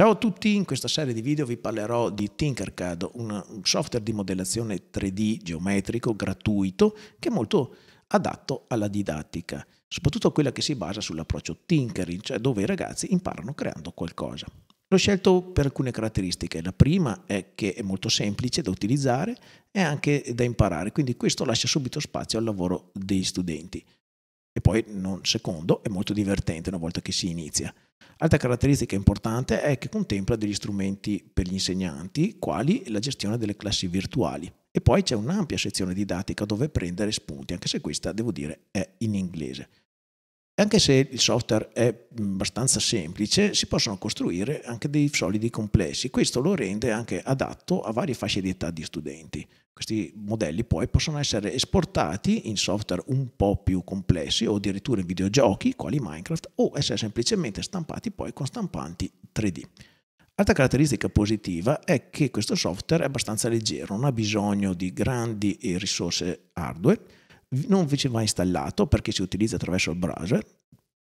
Ciao a tutti, in questa serie di video vi parlerò di Tinkercad, un software di modellazione 3D geometrico gratuito che è molto adatto alla didattica, soprattutto quella che si basa sull'approccio tinkering, cioè dove i ragazzi imparano creando qualcosa. L'ho scelto per alcune caratteristiche. La prima è che è molto semplice da utilizzare e anche da imparare, quindi questo lascia subito spazio al lavoro degli studenti. E poi, non secondo, è molto divertente una volta che si inizia. Altra caratteristica importante è che contempla degli strumenti per gli insegnanti, quali la gestione delle classi virtuali. E poi c'è un'ampia sezione didattica dove prendere spunti, anche se questa, devo dire, è in inglese. Anche se il software è abbastanza semplice, si possono costruire anche dei solidi complessi. Questo lo rende anche adatto a varie fasce di età di studenti. Questi modelli poi possono essere esportati in software un po' più complessi o addirittura in videogiochi, quali Minecraft, o essere semplicemente stampati poi con stampanti 3D. Altra caratteristica positiva è che questo software è abbastanza leggero, non ha bisogno di grandi risorse hardware, non invece va installato perché si utilizza attraverso il browser,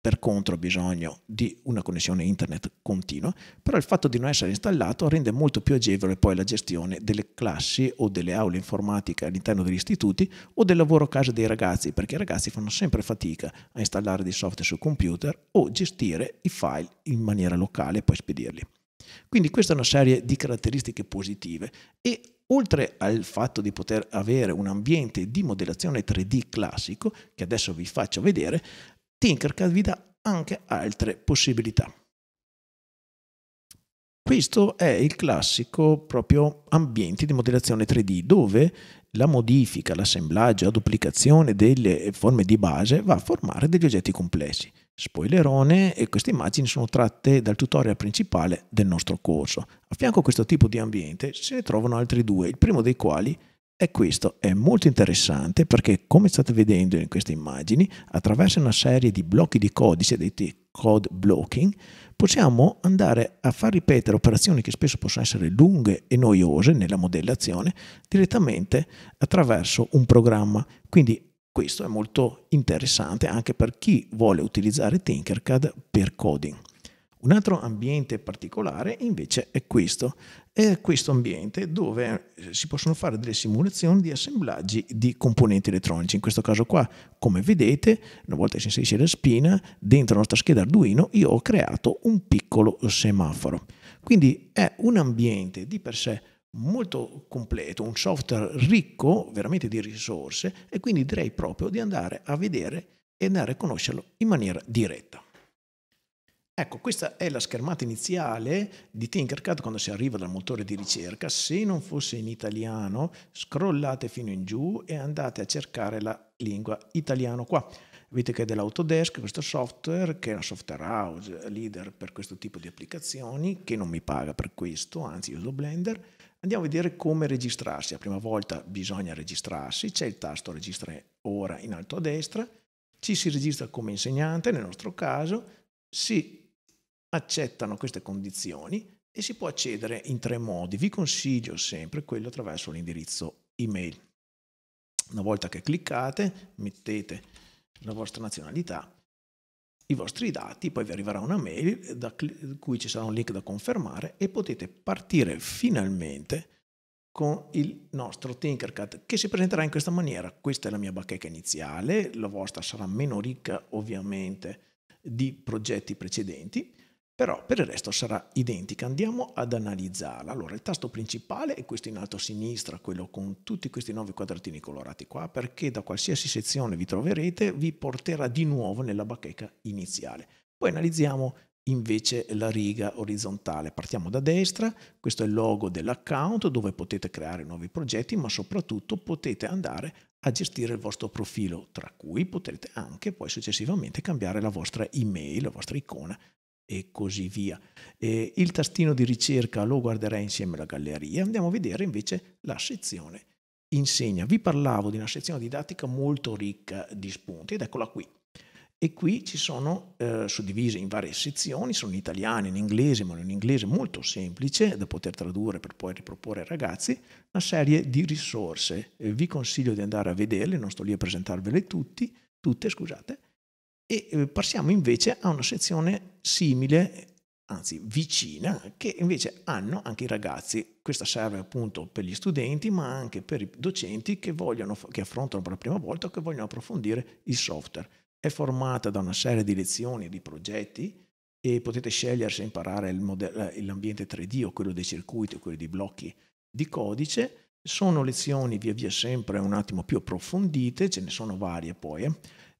per contro ha bisogno di una connessione internet continua, però il fatto di non essere installato rende molto più agevole poi la gestione delle classi o delle aule informatiche all'interno degli istituti o del lavoro a casa dei ragazzi, perché i ragazzi fanno sempre fatica a installare dei software sul computer o gestire i file in maniera locale e poi spedirli. Quindi questa è una serie di caratteristiche positive e oltre al fatto di poter avere un ambiente di modellazione 3D classico, che adesso vi faccio vedere, Tinkercad vi dà anche altre possibilità. Questo è il classico proprio ambiente di modellazione 3D dove la modifica, l'assemblaggio, la duplicazione delle forme di base va a formare degli oggetti complessi. Spoilerone, e queste immagini sono tratte dal tutorial principale del nostro corso. A fianco a questo tipo di ambiente se ne trovano altri due, il primo dei quali è questo, è molto interessante perché come state vedendo in queste immagini, attraverso una serie di blocchi di codice detti code blocking, possiamo andare a far ripetere operazioni che spesso possono essere lunghe e noiose nella modellazione direttamente attraverso un programma. Quindi questo è molto interessante anche per chi vuole utilizzare Tinkercad per coding. Un altro ambiente particolare invece è questo, è questo ambiente dove eh, si possono fare delle simulazioni di assemblaggi di componenti elettronici. In questo caso qua, come vedete, una volta che si inserisce la spina, dentro la nostra scheda Arduino io ho creato un piccolo semaforo. Quindi è un ambiente di per sé molto completo, un software ricco veramente di risorse e quindi direi proprio di andare a vedere e andare a conoscerlo in maniera diretta. Ecco, questa è la schermata iniziale di Tinkercad quando si arriva dal motore di ricerca. Se non fosse in italiano, scrollate fino in giù e andate a cercare la lingua italiano qua. Vedete che è dell'Autodesk questo software, che è un software house leader per questo tipo di applicazioni, che non mi paga per questo, anzi uso Blender Andiamo a vedere come registrarsi. La prima volta bisogna registrarsi, c'è il tasto registra ora in alto a destra, ci si registra come insegnante nel nostro caso, si accettano queste condizioni e si può accedere in tre modi. Vi consiglio sempre quello attraverso l'indirizzo email. Una volta che cliccate, mettete la vostra nazionalità i vostri dati, poi vi arriverà una mail da cui ci sarà un link da confermare e potete partire finalmente con il nostro Tinkercad che si presenterà in questa maniera. Questa è la mia bacheca iniziale, la vostra sarà meno ricca ovviamente di progetti precedenti però per il resto sarà identica. Andiamo ad analizzarla. Allora, il tasto principale è questo in alto a sinistra, quello con tutti questi nuovi quadratini colorati qua, perché da qualsiasi sezione vi troverete vi porterà di nuovo nella bacheca iniziale. Poi analizziamo invece la riga orizzontale. Partiamo da destra, questo è il logo dell'account dove potete creare nuovi progetti, ma soprattutto potete andare a gestire il vostro profilo, tra cui potrete anche poi successivamente cambiare la vostra email, la vostra icona e così via. E il tastino di ricerca lo guarderei insieme alla galleria. Andiamo a vedere invece la sezione insegna. Vi parlavo di una sezione didattica molto ricca di spunti ed eccola qui. E qui ci sono eh, suddivise in varie sezioni, sono in italiano, in inglese, ma in un inglese molto semplice da poter tradurre per poi riproporre ai ragazzi, una serie di risorse. Eh, vi consiglio di andare a vederle, non sto lì a presentarvele tutti, tutte, scusate, e eh, passiamo invece a una sezione simile, anzi vicina, che invece hanno anche i ragazzi. Questa serve appunto per gli studenti, ma anche per i docenti che, vogliono, che affrontano per la prima volta o che vogliono approfondire il software. È formata da una serie di lezioni e di progetti e potete scegliere se imparare l'ambiente 3D o quello dei circuiti o quello dei blocchi di codice. Sono lezioni via via sempre un attimo più approfondite, ce ne sono varie poi. Eh?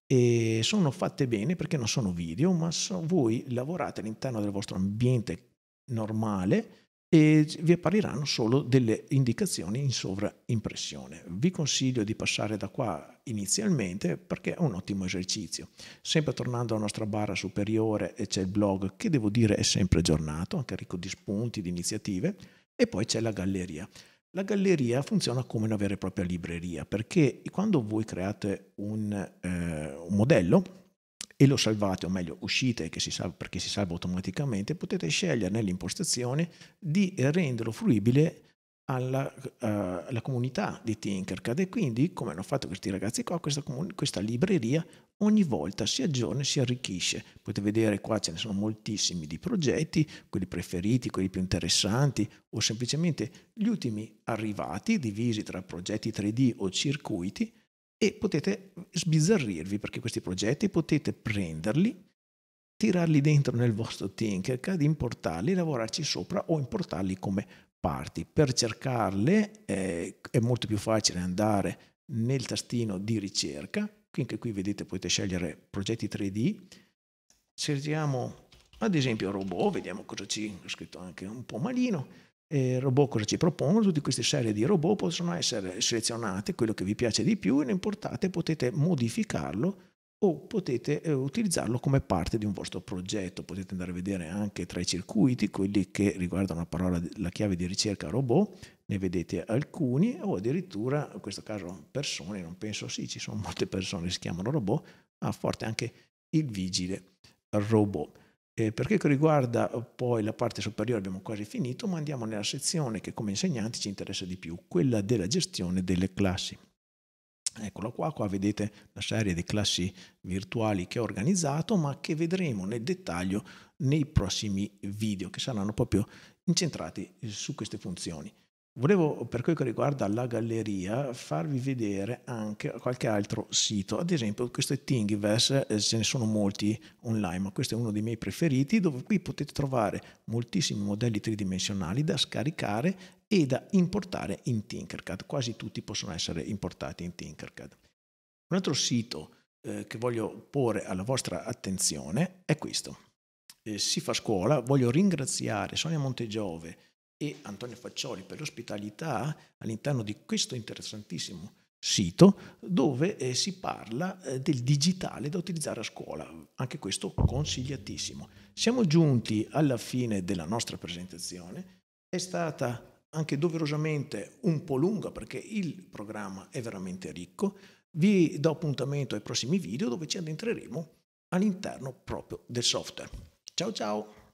e sono fatte bene perché non sono video, ma so, voi lavorate all'interno del vostro ambiente normale e vi appariranno solo delle indicazioni in sovraimpressione. Vi consiglio di passare da qua inizialmente perché è un ottimo esercizio. Sempre tornando alla nostra barra superiore eh, c'è il blog che devo dire è sempre aggiornato, anche ricco di spunti, di iniziative, e poi c'è la galleria. La galleria funziona come una vera e propria libreria perché quando voi create un, eh, un modello e lo salvate, o meglio uscite si salva, perché si salva automaticamente, potete scegliere nell'impostazione di renderlo fruibile alla, uh, alla, comunità di Tinkercad e quindi, come hanno fatto questi ragazzi qua, questa, comun- questa, libreria ogni volta si aggiorna e si arricchisce. Potete vedere qua ce ne sono moltissimi di progetti, quelli preferiti, quelli più interessanti o semplicemente gli ultimi arrivati divisi tra progetti 3D o circuiti e potete sbizzarrirvi perché questi progetti potete prenderli tirarli dentro nel vostro Tinkercad, importarli, lavorarci sopra o importarli come parti. Per cercarle eh, è molto più facile andare nel tastino di ricerca, anche qui vedete potete scegliere progetti 3D, cerchiamo ad esempio robot, vediamo cosa ci, ho scritto anche un po' malino, eh, robot cosa ci propongono, tutte queste serie di robot possono essere selezionate, quello che vi piace di più, e ne importate, potete modificarlo o potete eh, utilizzarlo come parte di un vostro progetto. Potete andare a vedere anche tra i circuiti, quelli che riguardano la, parola, la chiave di ricerca robot, ne vedete alcuni o addirittura, in questo caso persone, non penso sì, ci sono molte persone che si chiamano robot, ma forte anche il vigile robot. Eh, per che riguarda eh, poi la parte superiore abbiamo quasi finito, ma andiamo nella sezione che come insegnanti ci interessa di più, quella della gestione delle classi. Eccolo qua, qua vedete la serie di classi virtuali che ho organizzato ma che vedremo nel dettaglio nei prossimi video che saranno proprio incentrati su queste funzioni. Volevo, per quel che riguarda la galleria, farvi vedere anche qualche altro sito. Ad esempio, questo è Thingiverse, eh, ce ne sono molti online, ma questo è uno dei miei preferiti, dove qui potete trovare moltissimi modelli tridimensionali da scaricare e da importare in Tinkercad. Quasi tutti possono essere importati in Tinkercad. Un altro sito eh, che voglio porre alla vostra attenzione è questo. Eh, si fa scuola, voglio ringraziare Sonia Montegiove, e Antonio Faccioli per l'ospitalità all'interno di questo interessantissimo sito dove eh, si parla eh, del digitale da utilizzare a scuola, anche questo consigliatissimo. Siamo giunti alla fine della nostra presentazione, è stata anche doverosamente un po' lunga perché il programma è veramente ricco, vi do appuntamento ai prossimi video dove ci addentreremo all'interno proprio del software. Ciao ciao!